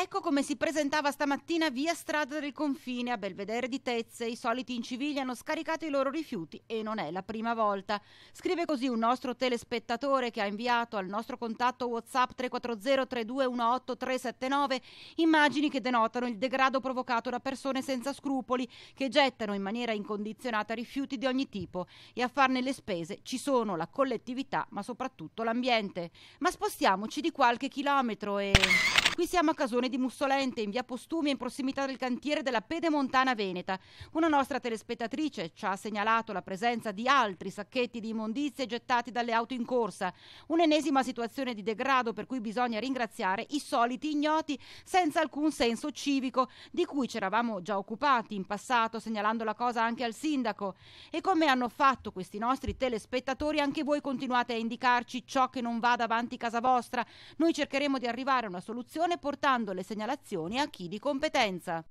Ecco come si presentava stamattina via Strada del Confine a Belvedere di Tezze. I soliti incivili hanno scaricato i loro rifiuti e non è la prima volta. Scrive così un nostro telespettatore che ha inviato al nostro contatto WhatsApp 340-3218-379 immagini che denotano il degrado provocato da persone senza scrupoli che gettano in maniera incondizionata rifiuti di ogni tipo e a farne le spese ci sono la collettività ma soprattutto l'ambiente. Ma spostiamoci di qualche chilometro e... Qui siamo a Casone di Mussolente, in via Postumi, in prossimità del cantiere della Pedemontana Veneta. Una nostra telespettatrice ci ha segnalato la presenza di altri sacchetti di immondizie gettati dalle auto in corsa. Un'ennesima situazione di degrado per cui bisogna ringraziare i soliti ignoti senza alcun senso civico, di cui ci eravamo già occupati in passato, segnalando la cosa anche al sindaco. E come hanno fatto questi nostri telespettatori, anche voi continuate a indicarci ciò che non va davanti casa vostra. Noi cercheremo di arrivare a una soluzione portando le segnalazioni a chi di competenza.